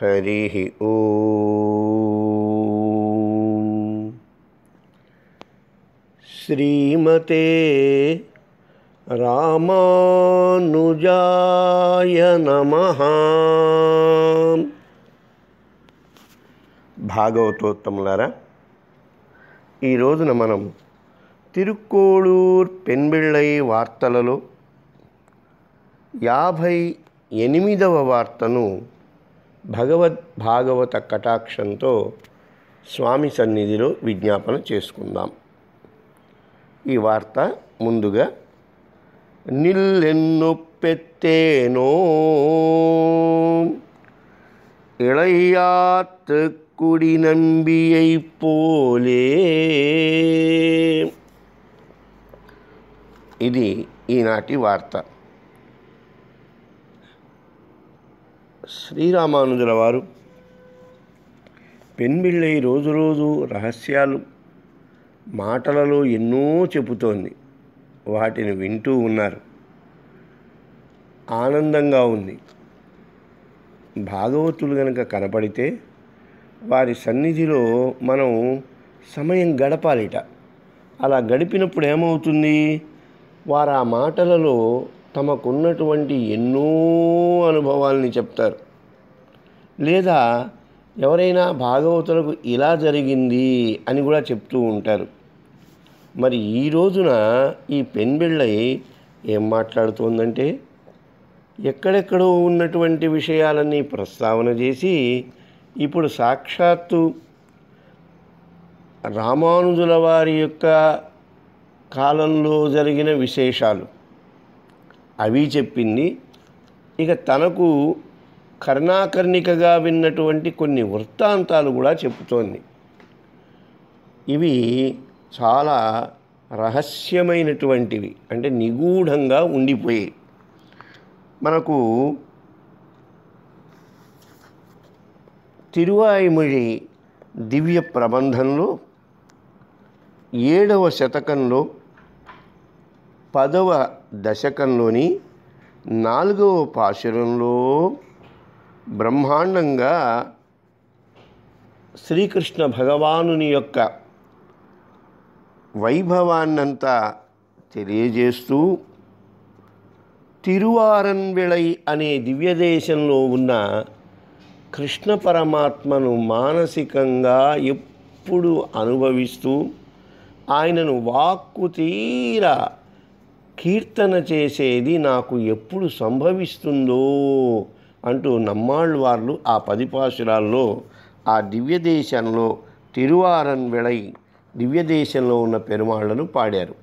హరి శ్రీమతే రామానుజాయ నమ భాగవతోత్తములారా ఈ రోజున మనం తిరుక్కోళూర్ పెన్బిళ్ళై వార్తలలో యాభై ఎనిమిదవ వార్తను భగవద్ భాగవత కటాక్షంతో స్వామి సన్నిధిలో విజ్ఞాపన చేసుకుందాం ఈ వార్త ముందుగా నిల్లెన్ను పెత్తేనో కుడి నంబియై పోలే ఇది ఈనాటి వార్త శ్రీరామానుజుల వారు పెన్మిళ్ళై రోజురోజు రహస్యాలు మాటలలో ఎన్నో చెబుతోంది వాటిని వింటూ ఉన్నారు ఆనందంగా ఉంది భాగవతులు కనుక కనపడితే వారి సన్నిధిలో మనం సమయం గడపాలిట అలా గడిపినప్పుడు ఏమవుతుంది వారు ఆ మాటలలో తమకున్నటువంటి ఎన్నో అనుభవాల్ని చెప్తారు లేదా ఎవరైనా భాగవతులకు ఇలా జరిగింది అని కూడా చెప్తూ ఉంటారు మరి ఈ రోజున ఈ పెన్బిళ్ళై ఏం మాట్లాడుతోందంటే ఎక్కడెక్కడో ఉన్నటువంటి విషయాలన్నీ ప్రస్తావన చేసి ఇప్పుడు సాక్షాత్తు రామానుజుల వారి యొక్క కాలంలో జరిగిన విశేషాలు అవి చెప్పింది ఇక తనకు కర్ణాకర్ణికగా విన్నటువంటి కొన్ని వృత్తాంతాలు కూడా చెప్తోంది ఇవి చాలా రహస్యమైనటువంటివి అంటే నిగూఢంగా ఉండిపోయాయి మనకు తిరువాయిమొడి దివ్య ప్రబంధంలో ఏడవ శతకంలో పదవ దశకంలోని నాలుగవ పాశురంలో బ్రహ్మాండంగా శ్రీకృష్ణ భగవానుని యొక్క వైభవాన్నంతా తెలియజేస్తూ తిరువారన్విళై అనే దివ్యదేశంలో ఉన్న కృష్ణ పరమాత్మను మానసికంగా ఎప్పుడు అనుభవిస్తూ ఆయనను వాక్కు తీరా కీర్తన చేసేది నాకు ఎప్పుడు సంభవిస్తుందో అంటూ నమ్మాళ్ళు వాళ్ళు ఆ పదిపాసురాల్లో ఆ దివ్యదేశంలో తిరువారన్ వెళై దివ్యదేశంలో ఉన్న పెరుమాళ్లను పాడారు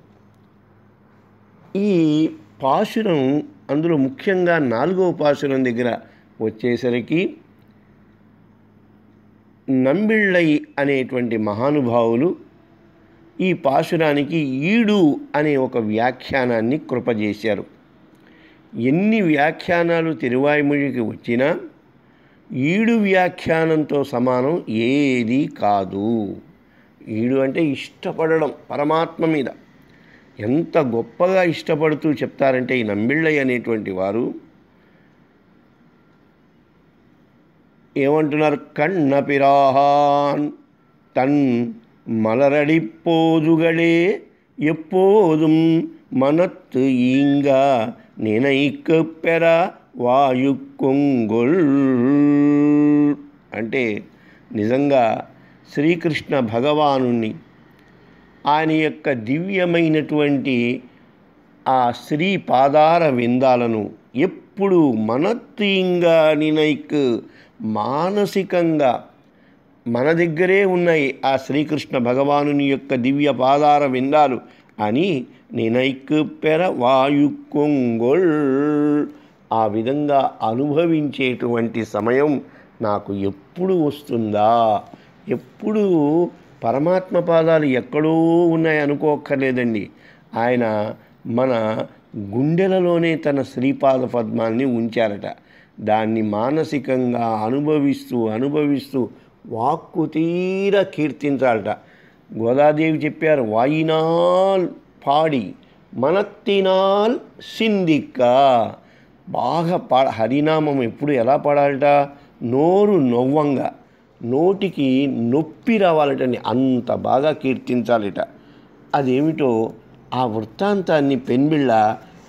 ఈ పాశురం అందులో ముఖ్యంగా నాలుగవ పాశురం దగ్గర వచ్చేసరికి నంబిళ్ళై అనేటువంటి మహానుభావులు ఈ పాశురానికి ఈడు అనే ఒక వ్యాఖ్యానాన్ని కృపజేశారు ఎన్ని వ్యాఖ్యానాలు తిరువాయిమొழிకి వచ్చినా ఈడు వ్యాఖ్యానంతో సమానం ఏది కాదు ఈడు అంటే ఇష్టపడడం పరమాత్మ మీద ఎంత గొప్పగా ఇష్టపడుతూ చెప్తారంటే ఈ నంబిళ్ళయ్య అనేటువంటి వారు ఏమంటున్నారు కన్నపిరాహాన్ తన్ மலரடிப்போதுகளே எப்போதும் மனத்து ஈங்கா நினைக்கு பெறா వాయు కొంగొల్ అంటే నిజంగా శ్రీకృష్ణ భగవాను ఆయన యొక్క దివ్యమైనటువంటి ఆ శ్రీ పాదార విందాలను ఎప్పుడు మనత్తీయంగా నినైక్ మానసికంగా మన దగ్గరే ఉన్నాయి ఆ శ్రీకృష్ణ భగవానుని యొక్క దివ్య పాదార విందాలు అని నినైకు పెర వాయుక్కొంగొల్ ఆ విధంగా అనుభవించేటువంటి సమయం నాకు ఎప్పుడు వస్తుందా ఎప్పుడు పరమాత్మ పాదాలు ఎక్కడో ఉన్నాయి అనుకోక్కర్లేదండి ఆయన మన గుండెలలోనే తన శ్రీపాద పద్మాల్ని ఉంచారట దాన్ని మానసికంగా అనుభవిస్తూ అనుభవిస్తూ వాక్కు తీర కీర్తించాలట గోదాదేవి చెప్పారు వాయినాల్ పాడి మనత్తినాల్ సిందిక్క బాగా పా హరినామం ఎప్పుడు ఎలా పాడాలట నోరు నవ్వంగా నోటికి నొప్పి రావాలటని అంత బాగా కీర్తించాలిట అదేమిటో ఆ వృత్తాంతాన్ని పెన్బిళ్ళ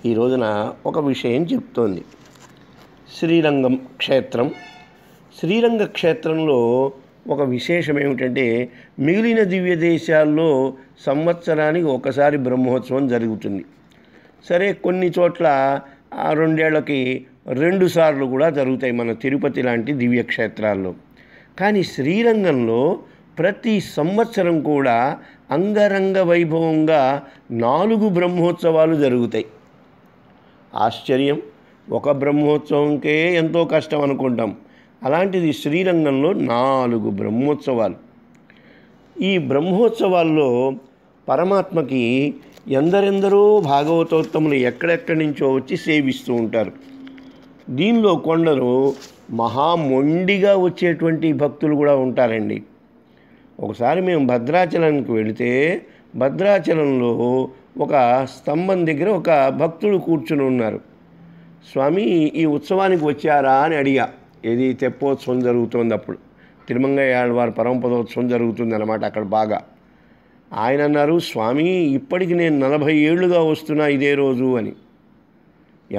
ఈ రోజున ఒక విషయం చెప్తోంది శ్రీరంగం క్షేత్రం శ్రీరంగ క్షేత్రంలో ఒక విశేషం ఏమిటంటే మిగిలిన దివ్య దేశాల్లో సంవత్సరానికి ఒకసారి బ్రహ్మోత్సవం జరుగుతుంది సరే కొన్ని చోట్ల ఆ రెండేళ్లకి రెండు సార్లు కూడా జరుగుతాయి మన తిరుపతి లాంటి దివ్యక్షేత్రాల్లో కానీ శ్రీరంగంలో ప్రతి సంవత్సరం కూడా అంగరంగ వైభవంగా నాలుగు బ్రహ్మోత్సవాలు జరుగుతాయి ఆశ్చర్యం ఒక బ్రహ్మోత్సవంకే ఎంతో కష్టం అనుకుంటాం అలాంటిది శ్రీరంగంలో నాలుగు బ్రహ్మోత్సవాలు ఈ బ్రహ్మోత్సవాల్లో పరమాత్మకి ఎందరెందరో భాగవతోత్తములు ఎక్కడెక్కడి నుంచో వచ్చి సేవిస్తూ ఉంటారు దీనిలో కొందరు మహామొండిగా వచ్చేటువంటి భక్తులు కూడా ఉంటారండి ఒకసారి మేము భద్రాచలానికి వెళితే భద్రాచలంలో ఒక స్తంభం దగ్గర ఒక భక్తుడు కూర్చుని ఉన్నారు స్వామి ఈ ఉత్సవానికి వచ్చారా అని అడిగా ఏది తెప్పోత్సవం జరుగుతోంది అప్పుడు తిరుమంగయ్య ఆళ్వారి పరమపదోత్సవం జరుగుతుంది అనమాట అక్కడ బాగా ఆయన అన్నారు స్వామి ఇప్పటికి నేను నలభై ఏళ్ళుగా వస్తున్నా ఇదే రోజు అని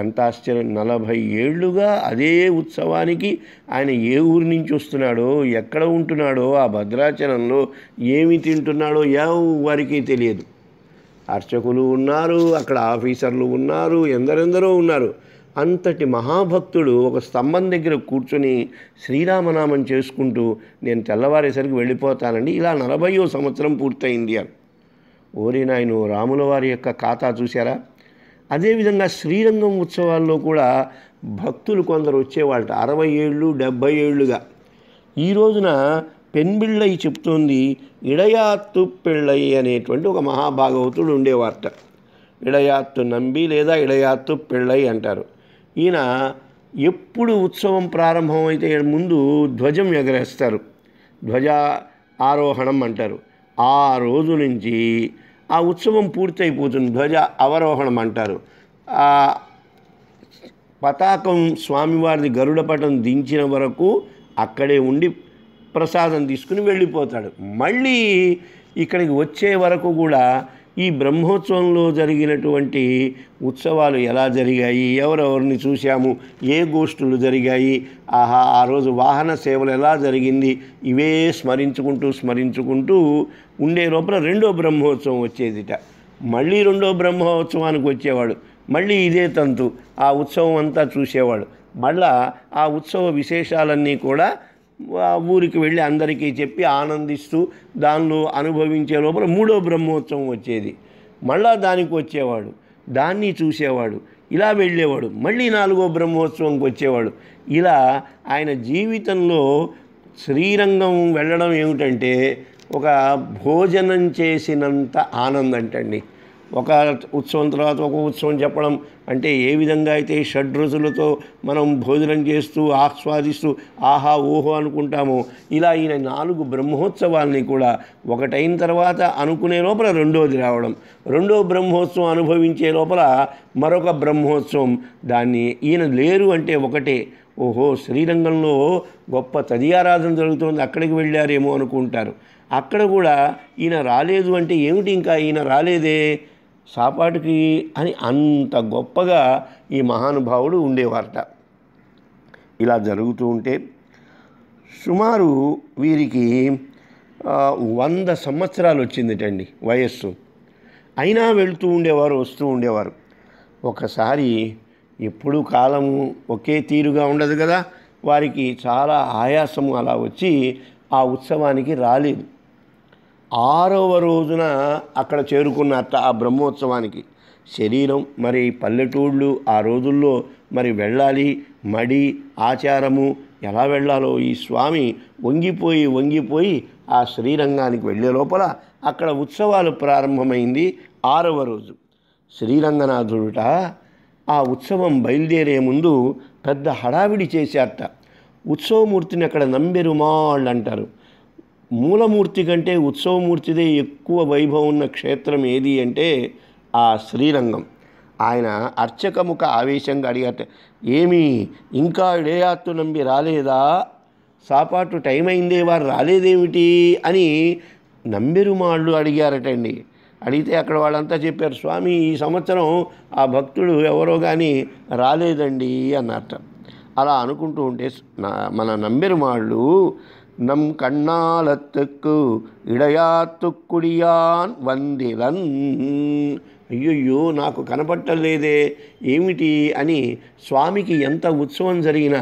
ఎంత ఆశ్చర్యం నలభై ఏళ్ళుగా అదే ఉత్సవానికి ఆయన ఏ ఊరి నుంచి వస్తున్నాడో ఎక్కడ ఉంటున్నాడో ఆ భద్రాచలంలో ఏమి తింటున్నాడో వారికి తెలియదు అర్చకులు ఉన్నారు అక్కడ ఆఫీసర్లు ఉన్నారు ఎందరెందరో ఉన్నారు అంతటి మహాభక్తుడు ఒక స్తంభం దగ్గర కూర్చొని శ్రీరామనామం చేసుకుంటూ నేను తెల్లవారేసరికి వెళ్ళిపోతానండి ఇలా నలభయో సంవత్సరం పూర్తయింది అని ఓరి నాయను రాముల వారి యొక్క ఖాతా చూశారా అదేవిధంగా శ్రీరంగం ఉత్సవాల్లో కూడా భక్తులు కొందరు వచ్చేవాళ్ళ అరవై ఏళ్ళు డెబ్భై ఏళ్ళుగా ఈ రోజున పెన్బిళ్ళయి చెప్తోంది ఇడయాత్తు పెళ్ళయి అనేటువంటి ఒక మహాభాగవతుడు ఉండేవారట ఇడయాత్తు నంబి లేదా ఇడయాత్తు పెళ్ళయి అంటారు ఈయన ఎప్పుడు ఉత్సవం ప్రారంభమైతే ముందు ధ్వజం ఎగరేస్తారు ధ్వజ ఆరోహణం అంటారు ఆ రోజు నుంచి ఆ ఉత్సవం పూర్తయిపోతుంది ధ్వజ అవరోహణం అంటారు పతాకం స్వామివారిది గరుడపటం దించిన వరకు అక్కడే ఉండి ప్రసాదం తీసుకుని వెళ్ళిపోతాడు మళ్ళీ ఇక్కడికి వచ్చే వరకు కూడా ఈ బ్రహ్మోత్సవంలో జరిగినటువంటి ఉత్సవాలు ఎలా జరిగాయి ఎవరెవరిని చూశాము ఏ గోష్ఠులు జరిగాయి ఆహా ఆ రోజు వాహన సేవలు ఎలా జరిగింది ఇవే స్మరించుకుంటూ స్మరించుకుంటూ ఉండే లోపల రెండో బ్రహ్మోత్సవం వచ్చేదిట మళ్ళీ రెండో బ్రహ్మోత్సవానికి వచ్చేవాడు మళ్ళీ ఇదే తంతు ఆ ఉత్సవం అంతా చూసేవాడు మళ్ళా ఆ ఉత్సవ విశేషాలన్నీ కూడా ఊరికి వెళ్ళి అందరికీ చెప్పి ఆనందిస్తూ దానిలో అనుభవించే లోపల మూడో బ్రహ్మోత్సవం వచ్చేది మళ్ళా దానికి వచ్చేవాడు దాన్ని చూసేవాడు ఇలా వెళ్ళేవాడు మళ్ళీ నాలుగో బ్రహ్మోత్సవంకి వచ్చేవాడు ఇలా ఆయన జీవితంలో శ్రీరంగం వెళ్ళడం ఏమిటంటే ఒక భోజనం చేసినంత ఆనందం అంటండి ఒక ఉత్సవం తర్వాత ఒక ఉత్సవం చెప్పడం అంటే ఏ విధంగా అయితే షడ్రుజులతో మనం భోజనం చేస్తూ ఆస్వాదిస్తూ ఆహా ఓహో అనుకుంటామో ఇలా ఈయన నాలుగు బ్రహ్మోత్సవాల్ని కూడా ఒకటైన తర్వాత అనుకునే లోపల రెండోది రావడం రెండో బ్రహ్మోత్సవం అనుభవించే లోపల మరొక బ్రహ్మోత్సవం దాన్ని ఈయన లేరు అంటే ఒకటే ఓహో శ్రీరంగంలో గొప్ప తదియారాధన జరుగుతుంది అక్కడికి వెళ్ళారేమో అనుకుంటారు అక్కడ కూడా ఈయన రాలేదు అంటే ఏమిటి ఇంకా ఈయన రాలేదే సాపాటికి అని అంత గొప్పగా ఈ మహానుభావుడు ఉండేవారట ఇలా జరుగుతూ ఉంటే సుమారు వీరికి వంద సంవత్సరాలు వచ్చిందిటండి వయస్సు అయినా వెళుతూ ఉండేవారు వస్తూ ఉండేవారు ఒకసారి ఎప్పుడు కాలం ఒకే తీరుగా ఉండదు కదా వారికి చాలా ఆయాసము అలా వచ్చి ఆ ఉత్సవానికి రాలేదు ఆరవ రోజున అక్కడ అత్త ఆ బ్రహ్మోత్సవానికి శరీరం మరి పల్లెటూళ్ళు ఆ రోజుల్లో మరి వెళ్ళాలి మడి ఆచారము ఎలా వెళ్ళాలో ఈ స్వామి వంగిపోయి వంగిపోయి ఆ శ్రీరంగానికి వెళ్ళే లోపల అక్కడ ఉత్సవాలు ప్రారంభమైంది ఆరవ రోజు శ్రీరంగనాథుడుట ఆ ఉత్సవం బయలుదేరే ముందు పెద్ద హడావిడి చేశారట ఉత్సవమూర్తిని అక్కడ నంబెరుమాళ్ళు అంటారు మూలమూర్తి కంటే ఉత్సవమూర్తిదే ఎక్కువ వైభవం ఉన్న క్షేత్రం ఏది అంటే ఆ శ్రీరంగం ఆయన అర్చకముఖ ఆవేశంగా అడిగారు ఏమి ఇంకా ఇడయాత్తు నంబి రాలేదా సాపాటు టైం అయిందే వారు రాలేదేమిటి అని నంబెరుమాళ్ళు అడిగారటండి అడిగితే అక్కడ వాళ్ళంతా చెప్పారు స్వామి ఈ సంవత్సరం ఆ భక్తుడు ఎవరో కానీ రాలేదండి అన్నట్ట అలా అనుకుంటూ ఉంటే మన నంబెరుమాళ్ళు நம் கண்ணாலத்துக்கு இடையாத்துக்குடியான் வந்திலன் అయ్యయ్యో నాకు కనపట్టలేదే ఏమిటి అని స్వామికి ఎంత ఉత్సవం జరిగినా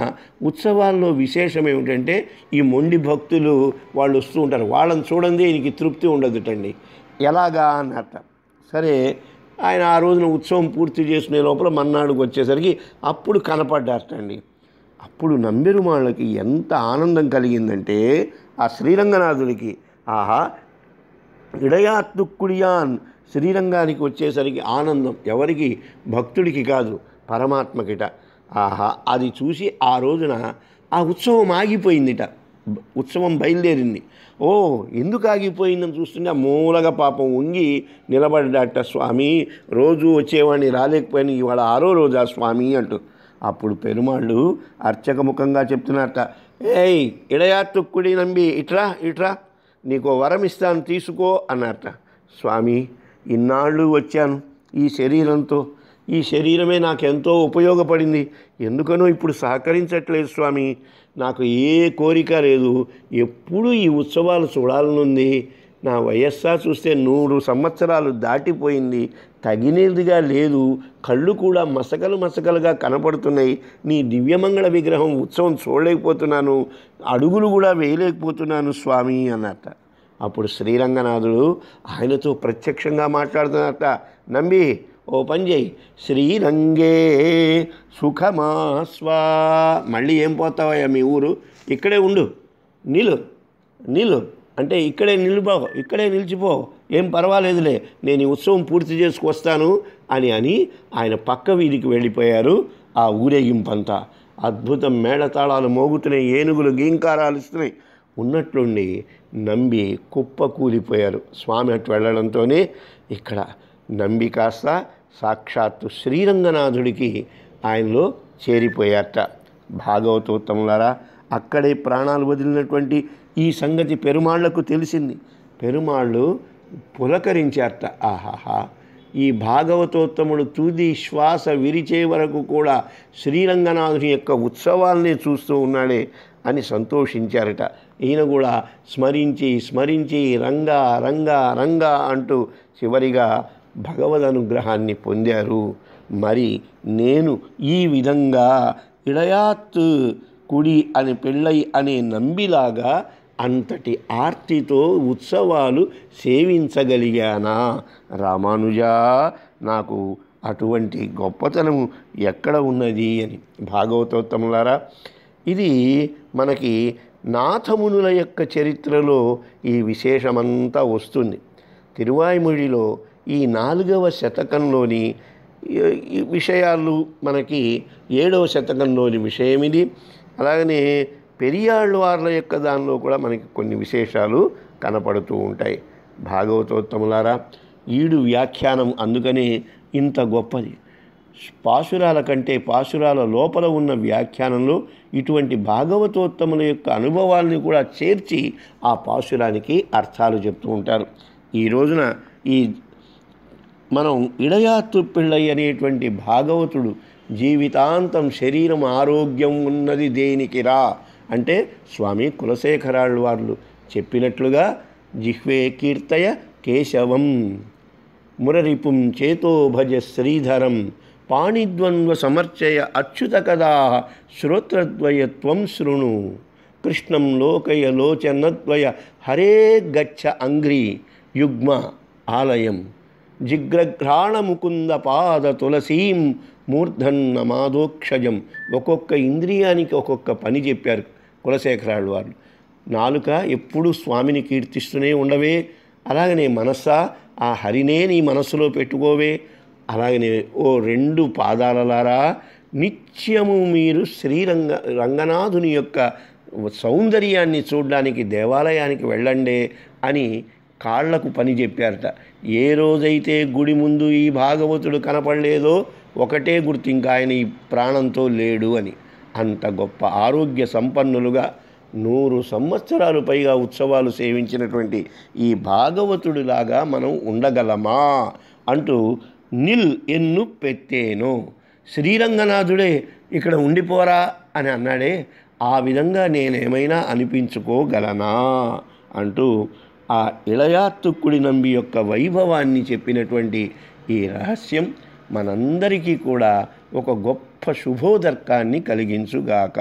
ఉత్సవాల్లో విశేషం ఏమిటంటే ఈ మొండి భక్తులు వాళ్ళు వస్తూ ఉంటారు వాళ్ళని చూడండి ఈయనకి తృప్తి ఉండదుటండి ఎలాగా అన్నట్ట సరే ఆయన ఆ రోజున ఉత్సవం పూర్తి చేసుకునే లోపల మన్నాడుకు వచ్చేసరికి అప్పుడు కనపడ్డారటండి అప్పుడు నంబెరుమాళ్ళకి ఎంత ఆనందం కలిగిందంటే ఆ శ్రీరంగనాథుడికి ఆహా ఇడయాత్తుక్కుడియాన్ శ్రీరంగానికి వచ్చేసరికి ఆనందం ఎవరికి భక్తుడికి కాదు పరమాత్మకిట ఆహా అది చూసి ఆ రోజున ఆ ఉత్సవం ఆగిపోయిందిట ఉత్సవం బయలుదేరింది ఓ ఎందుకు ఆగిపోయిందని చూస్తుంటే ఆ మూలగా పాపం వంగి నిలబడ్డాట స్వామి రోజు వచ్చేవాడిని రాలేకపోయిన ఇవాళ ఆరో రోజా స్వామి అంటూ అప్పుడు పెరుమాళ్ళు అర్చకముఖంగా చెప్తున్నారట ఏయ్ ఇడయాత్తుక్కుడి నంబి ఇట్రా ఇట్రా నీకు వరం ఇస్తాను తీసుకో అన్నారట స్వామి ఇన్నాళ్ళు వచ్చాను ఈ శరీరంతో ఈ శరీరమే నాకెంతో ఉపయోగపడింది ఎందుకనో ఇప్పుడు సహకరించట్లేదు స్వామి నాకు ఏ కోరిక లేదు ఎప్పుడూ ఈ ఉత్సవాలు చూడాలనుంది నా వయస్సా చూస్తే నూరు సంవత్సరాలు దాటిపోయింది తగినదిగా లేదు కళ్ళు కూడా మసకలు మసకలుగా కనపడుతున్నాయి నీ దివ్యమంగళ విగ్రహం ఉత్సవం చూడలేకపోతున్నాను అడుగులు కూడా వేయలేకపోతున్నాను స్వామి అన్నట అప్పుడు శ్రీరంగనాథుడు ఆయనతో ప్రత్యక్షంగా మాట్లాడుతున్నట నంబి ఓ పని చేయి శ్రీరంగే సుఖమాస్వా మళ్ళీ ఏం పోతావయ్యా మీ ఊరు ఇక్కడే ఉండు నీళ్ళు నీళ్ళు అంటే ఇక్కడే నిలిపో ఇక్కడే నిలిచిపో ఏం పర్వాలేదులే నేను ఈ ఉత్సవం పూర్తి చేసుకొస్తాను అని అని ఆయన పక్క వీధికి వెళ్ళిపోయారు ఆ ఊరేగింపంతా అద్భుతం మేళతాళాలు మోగుతున్నాయి ఏనుగులు గీంకారాలు ఇస్తున్నాయి ఉన్నట్లుండి నంబి కుప్ప కూలిపోయారు స్వామి అటు వెళ్ళడంతోనే ఇక్కడ నంబి కాస్త సాక్షాత్తు శ్రీరంగనాథుడికి ఆయనలో చేరిపోయారట భాగవతోత్తములారా అక్కడే ప్రాణాలు వదిలినటువంటి ఈ సంగతి పెరుమాళ్లకు తెలిసింది పెరుమాళ్ళు పులకరించారట ఆహాహా ఈ భాగవతోత్తముడు తుది శ్వాస విరిచే వరకు కూడా శ్రీరంగనాథుని యొక్క ఉత్సవాల్ని చూస్తూ ఉన్నాడే అని సంతోషించారట ఈయన కూడా స్మరించి స్మరించి రంగా రంగా రంగా అంటూ చివరిగా భగవద్ అనుగ్రహాన్ని పొందారు మరి నేను ఈ విధంగా ఇడయాత్ కుడి అని పెళ్ళై అనే నంబిలాగా అంతటి ఆర్తితో ఉత్సవాలు సేవించగలిగానా రామానుజా నాకు అటువంటి గొప్పతనం ఎక్కడ ఉన్నది అని భాగవతోత్తములారా ఇది మనకి నాథమునుల యొక్క చరిత్రలో ఈ విశేషమంతా వస్తుంది తిరువాయిముడిలో ఈ నాలుగవ శతకంలోని విషయాలు మనకి ఏడవ శతకంలోని విషయం ఇది అలాగనే పెరియాళ్ళవార్ల యొక్క దానిలో కూడా మనకి కొన్ని విశేషాలు కనపడుతూ ఉంటాయి భాగవతోత్తములారా ఈడు వ్యాఖ్యానం అందుకని ఇంత గొప్పది పాశురాల కంటే పాశురాల లోపల ఉన్న వ్యాఖ్యానంలో ఇటువంటి భాగవతోత్తముల యొక్క అనుభవాల్ని కూడా చేర్చి ఆ పాశురానికి అర్థాలు చెప్తూ ఉంటారు ఈ రోజున ఈ మనం ఇడయాత్తు పిళ్ళయ్య అనేటువంటి భాగవతుడు జీవితాంతం శరీరం ఆరోగ్యం ఉన్నది దేనికిరా అంటే స్వామి కులశేఖరాళ్ళు వాళ్ళు చెప్పినట్లుగా జిహ్వే కీర్తయ కేశవం మురరిపుం చేతో భజ శ్రీధరం పాణిద్వంద్వ సమర్చయ అచ్యుత కదా శ్రోత్రద్వయత్వం శృణు కృష్ణం లోకయ లోచనద్వయ హరే గచ్చ అంగ్రి యుగ్మ ఆలయం జిగ్రఘ్రాణముకుంద పాద తులసీం మూర్ధన్న మాధోక్షజం ఒక్కొక్క ఇంద్రియానికి ఒక్కొక్క పని చెప్పారు కులశేఖరాళ్ళు వారు నాలుక ఎప్పుడు స్వామిని కీర్తిస్తూనే ఉండవే అలాగనే మనస్సా ఆ హరినే నీ మనస్సులో పెట్టుకోవే అలాగనే ఓ రెండు పాదాలలారా నిత్యము మీరు శ్రీరంగ రంగనాథుని యొక్క సౌందర్యాన్ని చూడడానికి దేవాలయానికి వెళ్ళండి అని కాళ్లకు పని చెప్పారట ఏ రోజైతే గుడి ముందు ఈ భాగవతుడు కనపడలేదో ఒకటే గుర్తు ఆయన ఈ ప్రాణంతో లేడు అని అంత గొప్ప ఆరోగ్య సంపన్నులుగా నూరు సంవత్సరాలు పైగా ఉత్సవాలు సేవించినటువంటి ఈ భాగవతుడిలాగా మనం ఉండగలమా అంటూ నిల్ ఎన్ను పెత్తేను శ్రీరంగనాథుడే ఇక్కడ ఉండిపోరా అని అన్నాడే ఆ విధంగా నేనేమైనా అనిపించుకోగలనా అంటూ ఆ ఇళయాత్తుక్కుడి నంబి యొక్క వైభవాన్ని చెప్పినటువంటి ఈ రహస్యం మనందరికీ కూడా ఒక గొప్ప శుభోదర్కాన్ని కలిగించుగాక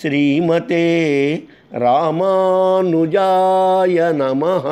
శ్రీమతే రామానుజాయ నమః